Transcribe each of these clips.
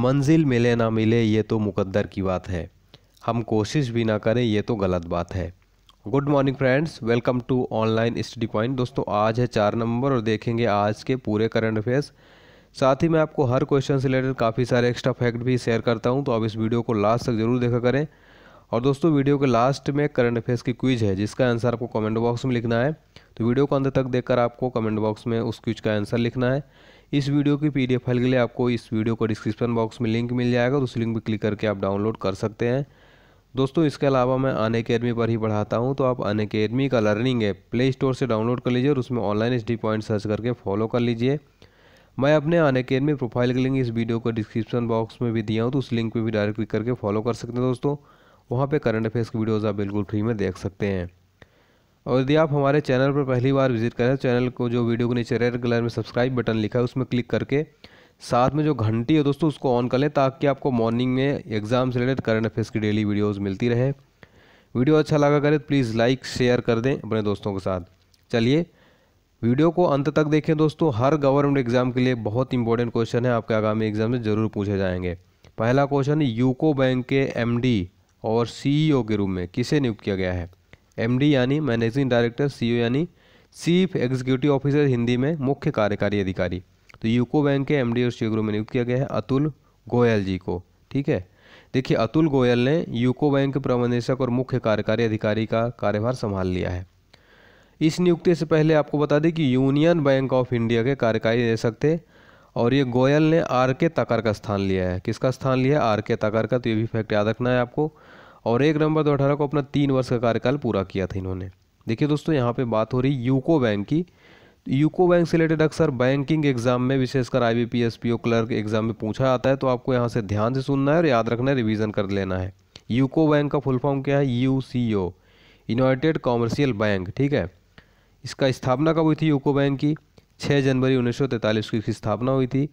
मंजिल मिले ना मिले ये तो मुकद्दर की बात है हम कोशिश भी ना करें ये तो गलत बात है good morning friends welcome to online study point दोस्तों आज है चार नंबर और देखेंगे आज के पूरे करंट अफेयर्स साथ ही मैं आपको हर क्वेश्चन से रिलेटेड काफ़ी सारे एक्स्ट्रा फैक्ट भी शेयर करता हूं तो आप इस वीडियो को लास्ट तक ज़रूर देखा करें और दोस्तों वीडियो के लास्ट में करंट अफेयर्स की क्विज है जिसका आंसर आपको कमेंट बॉक्स में लिखना है तो वीडियो को अंत तक देखकर आपको कमेंट बॉक्स में उस क्विज का आंसर लिखना है इस वीडियो की पी फाइल के लिए आपको इस वीडियो को डिस्क्रिप्शन बॉक्स में लिंक मिल जाएगा तो उस लिंक पर क्लिक करके आप डाउनलोड कर सकते हैं दोस्तों इसके अलावा मैं अन अकेडमी पर ही पढ़ाता हूँ तो आप अन अकेडमी का लर्निंग ऐप प्ले स्टोर से डाउनलोड कर लीजिए और उसमें ऑनलाइन एस पॉइंट सर्च करके फॉलो कर लीजिए मैं अपने अन अकेडमी प्रोफाइल का लिंक इस वीडियो को डिस्क्रिप्शन बॉक्स में भी दिया हूँ तो उस लिंक पर भी डायरेक्ट क्लिक करके फॉलो कर सकते हैं दोस्तों वहाँ पर करंट अफेयर्स की वीडियोज़ आप बिल्कुल फ्री में देख सकते हैं और यदि आप हमारे चैनल पर पहली बार विजिट करें चैनल को जो वीडियो के नीचे रेड कलर में सब्सक्राइब बटन लिखा है उसमें क्लिक करके साथ में जो घंटी है दोस्तों उसको ऑन कर लें ताकि आपको मॉर्निंग में एग्ज़ाम से रिलेटेड करंट अफेयर्स की डेली वीडियोज़ मिलती रहे वीडियो अच्छा लगा करें तो प्लीज़ लाइक शेयर कर दें अपने दोस्तों के साथ चलिए वीडियो को अंत तक देखें दोस्तों हर गवर्नमेंट एग्ज़ाम के लिए बहुत इंपॉर्टेंट क्वेश्चन है आपके आगामी एग्ज़ाम में ज़रूर पूछे जाएंगे पहला क्वेश्चन यूको बैंक के एमडी और सीईओ e के रूप में किसे नियुक्त किया गया है एमडी यानी मैनेजिंग डायरेक्टर सीईओ यानी चीफ एग्जीक्यूटिव ऑफिसर हिंदी में मुख्य कार्यकारी अधिकारी तो यूको बैंक के एमडी और सीईओ e में नियुक्त किया गया है अतुल गोयल जी को ठीक है देखिए अतुल गोयल ने यूको बैंक के प्रबंधक और मुख्य कार्यकारी अधिकारी का कार्यभार संभाल लिया है इस नियुक्ति से पहले आपको बता दें कि यूनियन बैंक ऑफ इंडिया के कार्यकारी निदेशक थे और ये गोयल ने आर के तकर का स्थान लिया है किसका स्थान लिया है आर के तकर का तो ये भी फैक्ट याद रखना है आपको और एक नवंबर दो को अपना तीन वर्ष का कार्यकाल पूरा किया था इन्होंने देखिए दोस्तों यहाँ पे बात हो रही यूको बैंक की यूको बैंक से रिलेटेड अक्सर बैंकिंग एग्जाम में विशेषकर I B P S P clerk exam में पूछा जाता है तो आपको यहाँ से ध्यान से सुनना है और याद रखना है रिविज़न कर लेना है यूको बैंक का फुल फॉर्म क्या है U C O United Commercial Bank ठीक है इसका स्थापना कब हुई थी यूको बैंक की 6 जनवरी 1943 की इसकी स्थापना हुई थी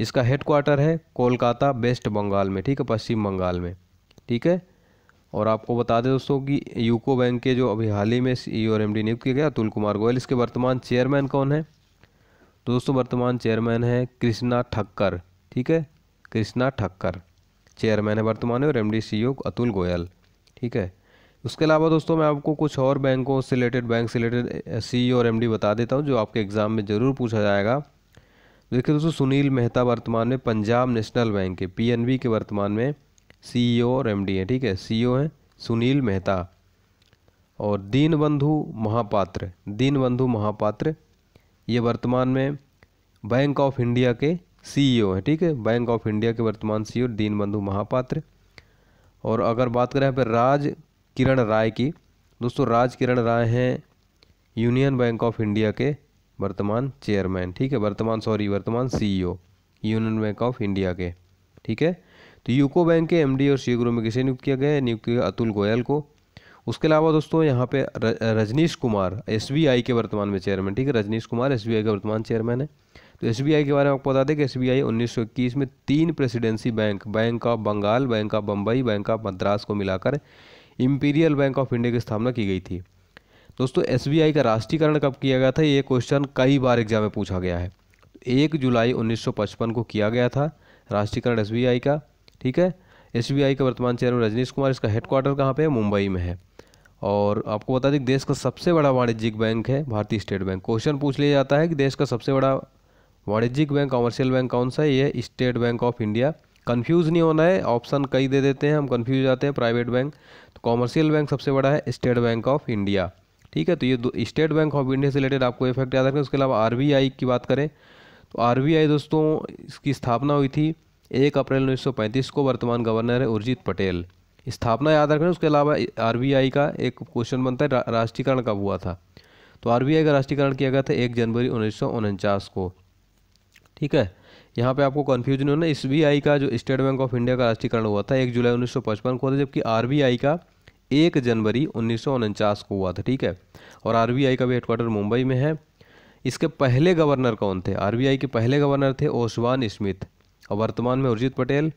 इसका हेडक्वार्टर है कोलकाता वेस्ट बंगाल में ठीक है पश्चिम बंगाल में ठीक है और आपको बता दें दोस्तों कि यूको बैंक के जो अभी हाल ही में सी e और एम नियुक्त किया गया अतुल कुमार गोयल इसके वर्तमान चेयरमैन कौन है तो दोस्तों वर्तमान चेयरमैन है कृष्णा ठक्कर ठीक है कृष्णा ठक्कर चेयरमैन है वर्तमान और M D e Atul Goyal ठीक है उसके अलावा दोस्तों मैं आपको कुछ और बैंकों से रिलेटेड बैंक से रिलेटेड सी e और एम बता देता हूँ जो आपके एग्ज़ाम में ज़रूर पूछा जाएगा देखिए दोस्तों सुनील मेहता वर्तमान में पंजाब नेशनल बैंक के पी के वर्तमान में सीईओ e और एमडी हैं ठीक है सीईओ e हैं सुनील मेहता और दीनबंधु महापात्र दीनबंधु महापात्र ये वर्तमान में बैंक ऑफ इंडिया के सीईओ e हैं ठीक है बैंक ऑफ इंडिया के वर्तमान सीईओ दीनबंधु महापात्र और अगर बात करें यहाँ पर राज किरण राय की दोस्तों राज किरण राय हैं यूनियन बैंक ऑफ इंडिया के वर्तमान चेयरमैन ठीक है वर्तमान सॉरी वर्तमान CEO Union Bank of India के ठीक है तो यूको बैंक के एमडी और सीईओ में किसे नियुक्त किया गया है नियुक्त किया अतुल गोयल को उसके अलावा दोस्तों यहाँ पे रजनीश कुमार एसबीआई के वर्तमान में चेयरमैन ठीक है रजनीश कुमार एसबीआई के वर्तमान चेयरमैन है तो एसबीआई के बारे में आपको बता दें कि एसबीआई 1921 में तीन presidency bank bank of Bengal bank of Bombay bank of Madras को मिलाकर इम्पीरियल बैंक ऑफ इंडिया की स्थापना की गई थी दोस्तों एस का राष्ट्रीयकरण कब किया गया था ये क्वेश्चन कई बार एग्जाम में पूछा गया है एक जुलाई 1955 को किया गया था राष्ट्रीयकरण एस का ठीक है एस का वर्तमान चेयरमैन रजनीश कुमार इसका हेडक्वार्टर कहाँ पर है मुंबई में है और आपको बता दें कि देश का सबसे बड़ा वाणिज्यिक बैंक है भारतीय स्टेट बैंक क्वेश्चन पूछ लिया जाता है कि देश का सबसे बड़ा वाणिज्यिक बैंक कॉमर्शियल बैंक कौन सा है ये State Bank of India confuse नहीं होना है ऑप्शन कई दे देते हैं हम कन्फ्यूज जाते हैं प्राइवेट बैंक तो कॉमर्शियल बैंक सबसे बड़ा है स्टेट बैंक ऑफ इंडिया ठीक है तो ये स्टेट बैंक ऑफ इंडिया से रिलेटेड आपको इफेक्ट याद रखें उसके अलावा आर की बात करें तो आर दोस्तों इसकी स्थापना हुई थी एक अप्रैल उन्नीस को वर्तमान गवर्नर है उर्जित पटेल स्थापना याद रखना उसके अलावा आरबीआई का एक क्वेश्चन बनता है रा, राष्ट्रीयकरण कब हुआ था तो आरबीआई का राष्ट्रीयकरण किया गया था एक जनवरी उन्नीस को ठीक है यहाँ पे आपको कन्फ्यूजन नहीं होना एस का जो स्टेट बैंक ऑफ इंडिया का राष्ट्रीयकरण हुआ था एक जुलाई पचपन को हुआ था जबकि आई का एक जनवरी उन्नीस को हुआ था ठीक है और आई का भी हेडक्वार्टर मुंबई में है इसके पहले गवर्नर कौन थे आई के पहले गवर्नर थे ओसवान स्मिथ और वर्तमान में उर्जित पटेल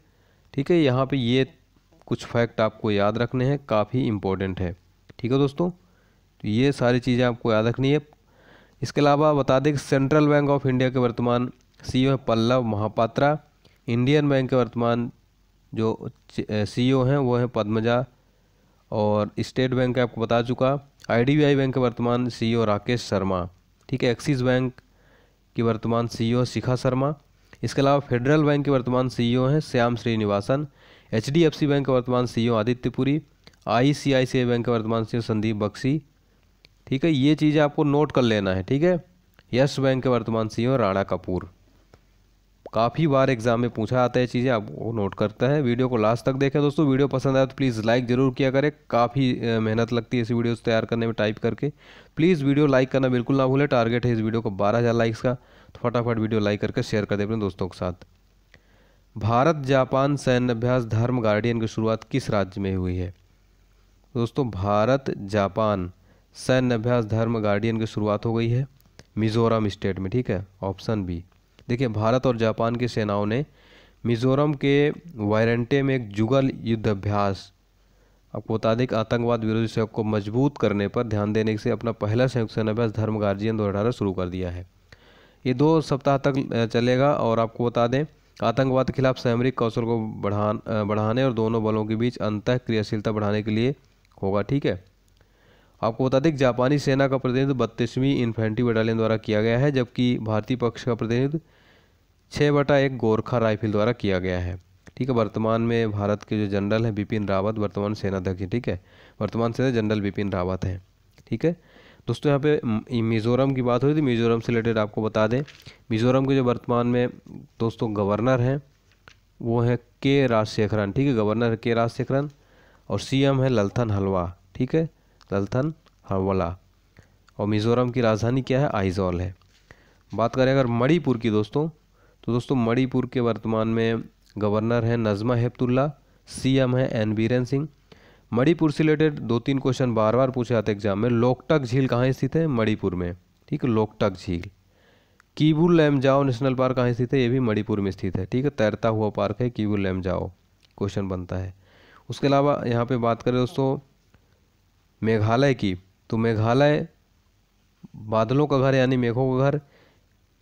ठीक है यहाँ पे ये कुछ फैक्ट आपको याद रखने हैं काफ़ी इम्पोर्टेंट है ठीक है दोस्तों तो ये सारी चीज़ें आपको याद रखनी है इसके अलावा बता दें कि सेंट्रल बैंक ऑफ इंडिया के वर्तमान सी e है पल्लव महापात्रा इंडियन बैंक के वर्तमान जो सीईओ e हैं वो हैं पद्मजा और स्टेट बैंक आपको बता चुका आई बैंक के वर्तमान सी e राकेश शर्मा ठीक है एक्सिस बैंक की वर्तमान सीईओ शिखा शर्मा इसके अलावा फेडरल बैंक के वर्तमान सीईओ हैं श्याम श्रीनिवासन एचडीएफसी बैंक के वर्तमान CEO Aditya Puri ICICI bank के वर्तमान सीईओ संदीप बक्सी ठीक है ये चीज़ें आपको नोट कर लेना है ठीक है यस बैंक के वर्तमान सीईओ राणा कपूर काफ़ी बार एग्जाम में पूछा आता है चीज़ें आप वो नोट करता है वीडियो को लास्ट तक देखें दोस्तों वीडियो पसंद आया तो प्लीज़ लाइक ज़रूर किया करें काफ़ी मेहनत लगती है ऐसी वीडियो तैयार करने में टाइप करके प्लीज़ वीडियो लाइक करना बिल्कुल ना भूलें टारगेट है इस वीडियो को बारह हज़ार लाइक्स का तो फटाफट वीडियो लाइक करके शेयर कर दे अपने दोस्तों के साथ भारत जापान सैन्य अभ्यास धर्म गार्डियन की शुरुआत किस राज्य में हुई है दोस्तों भारत जापान सैन्य अभ्यास धर्म गार्डियन की शुरुआत हो गई है मिजोरम स्टेट में ठीक है ऑप्शन बी देखिए भारत और जापान की सेनाओं ने मिजोरम के वायरेंटे में एक जुगल युद्ध अभ्यास आपको बता दें कि आतंकवाद विरोधी सहयोग को मजबूत करने पर ध्यान देने से अपना पहला संयुक्त अभ्यास धर्म गार्जियन दो शुरू कर दिया है ये दो सप्ताह तक चलेगा और आपको बता दें आतंकवाद के खिलाफ सामरिक कौशल को बढ़ा बढ़ाने और दोनों बलों के बीच अंतः क्रियाशीलता बढ़ाने के लिए होगा ठीक है आपको बता दें जापानी सेना का प्रतिनिधित्व बत्तीसवीं इन्फेंट्री बटालियन द्वारा किया गया है जबकि भारतीय पक्ष का प्रतिनिधित्व छः बटा एक गोरखा राइफल द्वारा किया गया है ठीक है वर्तमान में भारत के जो जनरल हैं बिपिन रावत वर्तमान सेनाध्यक्ष ठीक है वर्तमान सेना जनरल बिपिन रावत हैं ठीक है दोस्तों यहाँ पे मिज़ोरम की बात हो रही थी मिज़ोरम से रिलेटेड आपको बता दें मिज़ोरम के जो वर्तमान में दोस्तों गवर्नर हैं वो है के राजशेखरन ठीक है गवर्नर के राजशेखरन और सीएम है ललथन हलवा ठीक है ललथन हवला और मिज़ोरम की राजधानी क्या है आइजॉल है बात करें अगर मणिपुर की दोस्तों तो दोस्तों मणिपुर के वर्तमान में गवर्नर हैं नजमा हेपतुल्ला एम है एन बीरन सिंह मणिपुर से रिलेटेड दो तीन क्वेश्चन बार बार पूछे जाते एग्जाम में लोकटक झील कहाँ स्थित है मणिपुर में ठीक है लोकटक झील कीबू लैमजाओ नेशनल पार्क कहाँ स्थित है ये भी मणिपुर में स्थित है ठीक है तैरता हुआ पार्क है कीबू लैमजाओ क्वेश्चन बनता है उसके अलावा यहाँ पे बात करें दोस्तों मेघालय की तो मेघालय बादलों का घर यानी मेघों का घर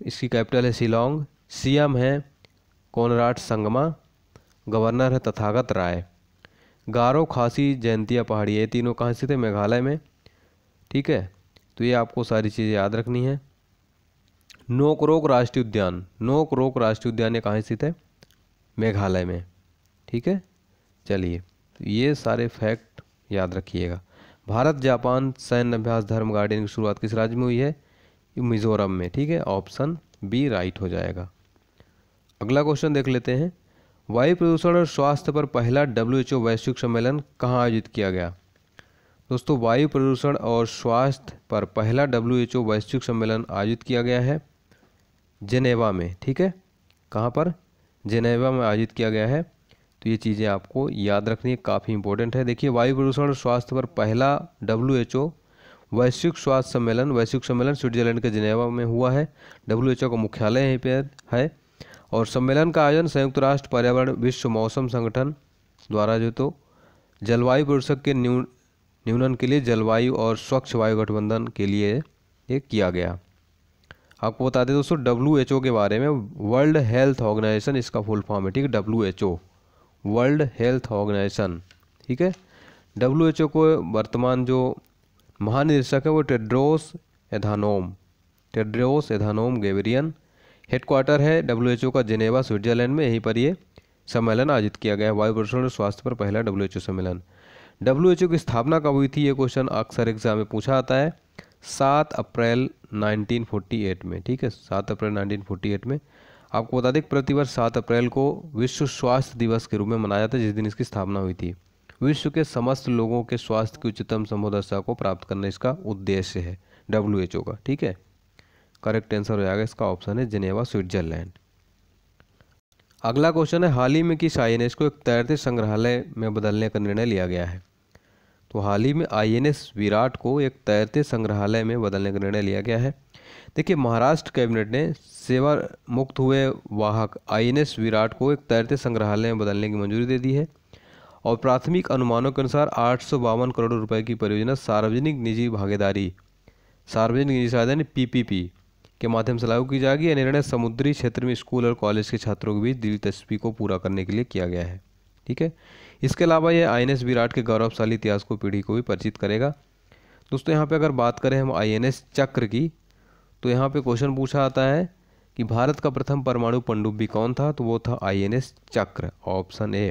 इसकी कैपिटल है शिलोंग सीएम है कोनराट संगमा गवर्नर है तथागत राय गारो खासी जयंतिया पहाड़ी ये तीनों कहाँ स्थित है मेघालय में ठीक है तो ये आपको सारी चीज़ें याद रखनी है नोकरोक राष्ट्रीय उद्यान नोकरोक राष्ट्रीय उद्यान ये कहाँ स्थित है मेघालय में ठीक है चलिए तो ये सारे फैक्ट याद रखिएगा भारत जापान सैन्य अभ्यास धर्म गार्डन की शुरुआत किस राज्य में हुई है मिज़ोरम में ठीक है ऑप्शन बी राइट हो जाएगा अगला क्वेश्चन देख लेते हैं वायु प्रदूषण और स्वास्थ्य पर पहला डब्ल्यू वैश्विक सम्मेलन कहाँ आयोजित किया गया दोस्तों वायु प्रदूषण और स्वास्थ्य पर पहला डब्ल्यू वैश्विक सम्मेलन आयोजित किया गया है जेनेवा में ठीक है कहाँ पर जेनेवा में आयोजित किया गया है तो ये चीज़ें आपको याद रखनी है काफ़ी इंपॉर्टेंट है देखिए वायु प्रदूषण और स्वास्थ्य पर पहला डब्ल्यू वैश्विक स्वास्थ्य सम्मेलन वैश्विक सम्मेलन स्विट्जरलैंड के जिनेवा में हुआ है डब्ल्यू का मुख्यालय यहीं पर है और सम्मेलन का आयोजन संयुक्त राष्ट्र पर्यावरण विश्व मौसम संगठन द्वारा जो तो जलवायु प्रदूषक के न्यू न्यूनन के लिए जलवायु और स्वच्छ वायु गठबंधन के लिए ये किया गया आपको बता दें दोस्तों डब्ल्यू एच ओ के बारे में वर्ल्ड हेल्थ ऑर्गेनाइजेशन इसका फुल फॉर्म है ठीक है W H O World Health Organization ठीक है डब्ल्यू एच ओ को वर्तमान जो महानिदेशक है वो टेड्रोस एधानोम टेड्रोस एधानोम गेवेरियन हेडक्वार्टर है डब्ल्यू का जिनेवा स्विट्जरलैंड में यहीं पर ये सम्मेलन आयोजित किया गया है वायु प्रदूषण और स्वास्थ्य पर पहला डब्ल्यू सम्मेलन डब्ल्यू की स्थापना कब हुई थी ये क्वेश्चन अक्सर एग्जाम में पूछा आता है सात अप्रैल 1948 में ठीक है सात अप्रैल 1948 में आपको बता दें प्रतिवर्ष सात अप्रैल को विश्व स्वास्थ्य दिवस के रूप में मनाया जाता है जिस दिन इसकी स्थापना हुई थी विश्व के समस्त लोगों के स्वास्थ्य की उच्चतम दशा को प्राप्त करना इसका उद्देश्य है डब्ल्यू का ठीक है करेक्ट आंसर हो जाएगा इसका ऑप्शन है जिनेवा स्विट्जरलैंड अगला क्वेश्चन है हाल ही में किस आई को एक तैरते संग्रहालय में बदलने का निर्णय लिया गया है तो हाल ही में आई विराट को एक तैरते संग्रहालय में बदलने का निर्णय लिया गया है देखिए महाराष्ट्र कैबिनेट ने सेवा मुक्त हुए वाहक आई विराट को एक तैरते संग्रहालय में बदलने की मंजूरी दे दी है और प्राथमिक अनुमानों के अनुसार आठ करोड़ रुपए की परियोजना सार्वजनिक निजी भागीदारी सार्वजनिक निजी साधन पीपीपी के माध्यम से लागू की जाएगी यह निर्णय समुद्री क्षेत्र में स्कूल और कॉलेज के छात्रों के बीच दिलचस्पी को पूरा करने के लिए किया गया है ठीक है इसके अलावा यह आई विराट के गौरवशाली इतिहास को पीढ़ी को भी परिचित करेगा दोस्तों यहाँ पे अगर बात करें हम आई चक्र की तो यहाँ पे क्वेश्चन पूछा आता है कि भारत का प्रथम परमाणु पनडुब्बी कौन था तो वो था आई चक्र ऑप्शन ए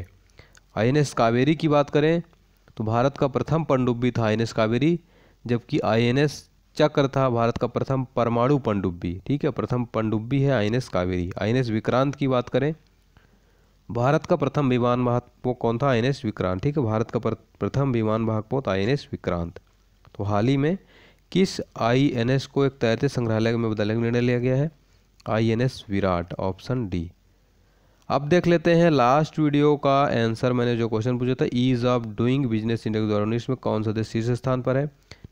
आई कावेरी की बात करें तो भारत का प्रथम पंडुब्बी था आई कावेरी जबकि आई चक्र था भारत का प्रथम परमाणु पनडुब्बी ठीक है प्रथम पनडुब्बी है आई कावेरी आई विक्रांत की बात करें भारत का प्रथम विमान वाहक कौन था आई विक्रांत ठीक है भारत का प्रथम विमान वाहक पोत आई विक्रांत तो हाल ही में किस आई को एक तैरते संग्रहालय में बदलने का निर्णय लिया गया है आई विराट ऑप्शन डी अब देख लेते हैं लास्ट वीडियो का आंसर मैंने जो क्वेश्चन पूछा था ease of doing business India दो हज़ार उन्नीस में कौन सा देश शीर्ष स्थान पर है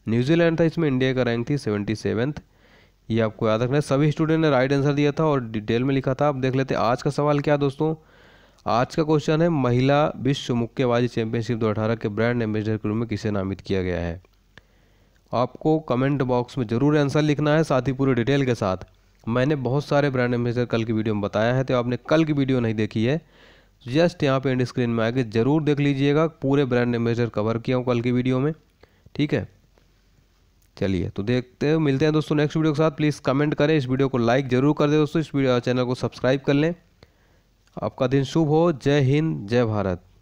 न्यूजीलैंड था इसमें इंडिया का रैंक थी सेवेंटी सेवेंथ ये आपको याद रखना है सभी स्टूडेंट ने राइट आंसर दिया था और डिटेल में लिखा था आप देख लेते आज का सवाल क्या दोस्तों आज का क्वेश्चन है महिला विश्व मुक्केबाजी चैंपियनशिप दो अठारह के ब्रांड एम्बेसडर के रूप में किसे नामित किया गया है आपको कमेंट बॉक्स में ज़रूर आंसर लिखना है साथ ही पूरे डिटेल के साथ मैंने बहुत सारे ब्रांड एम्बेसडर कल की वीडियो में बताया है तो आपने कल की वीडियो नहीं देखी है तो जस्ट यहाँ पे एंड स्क्रीन में आके ज़रूर देख लीजिएगा पूरे ब्रांड एम्बेसडर कवर किया हूँ कल की वीडियो में ठीक है चलिए तो देखते हैं मिलते हैं दोस्तों नेक्स्ट वीडियो के साथ प्लीज़ कमेंट करें इस वीडियो को लाइक ज़रूर कर दें दोस्तों इस वीडियो चैनल को सब्सक्राइब कर लें आपका दिन शुभ हो जय हिंद जय भारत